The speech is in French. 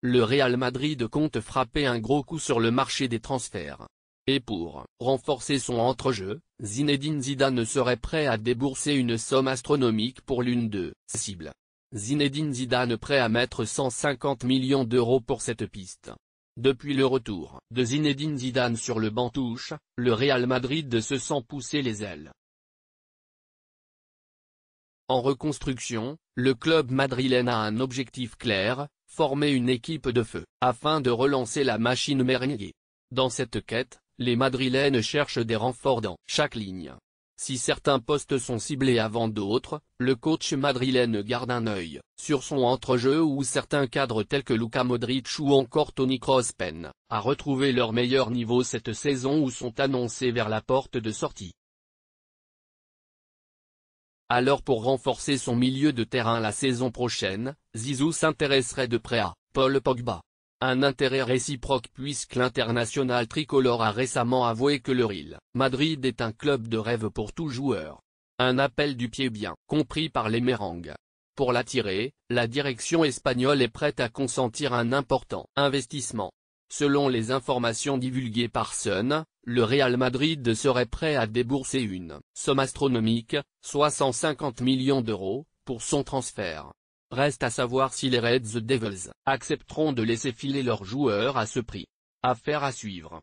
le Real Madrid compte frapper un gros coup sur le marché des transferts. Et pour renforcer son entrejeu, Zinedine Zidane serait prêt à débourser une somme astronomique pour l'une de ses cibles. Zinedine Zidane prêt à mettre 150 millions d'euros pour cette piste. Depuis le retour de Zinedine Zidane sur le banc touche, le Real Madrid se sent pousser les ailes. En reconstruction, le club madrilène a un objectif clair, former une équipe de feu, afin de relancer la machine merengue. Dans cette quête, les Madrilènes cherchent des renforts dans chaque ligne. Si certains postes sont ciblés avant d'autres, le coach madrilène garde un œil sur son entrejeu où certains cadres tels que Luka Modric ou encore Tony Kroos à retrouver leur meilleur niveau cette saison ou sont annoncés vers la porte de sortie. Alors pour renforcer son milieu de terrain la saison prochaine, Zizou s'intéresserait de près à Paul Pogba. Un intérêt réciproque puisque l'international tricolore a récemment avoué que le Real Madrid est un club de rêve pour tout joueur. Un appel du pied bien compris par les merengues. Pour l'attirer, la direction espagnole est prête à consentir un important investissement. Selon les informations divulguées par Sun, le Real Madrid serait prêt à débourser une somme astronomique, 650 millions d'euros, pour son transfert. Reste à savoir si les Reds Devils accepteront de laisser filer leurs joueurs à ce prix. Affaire à suivre.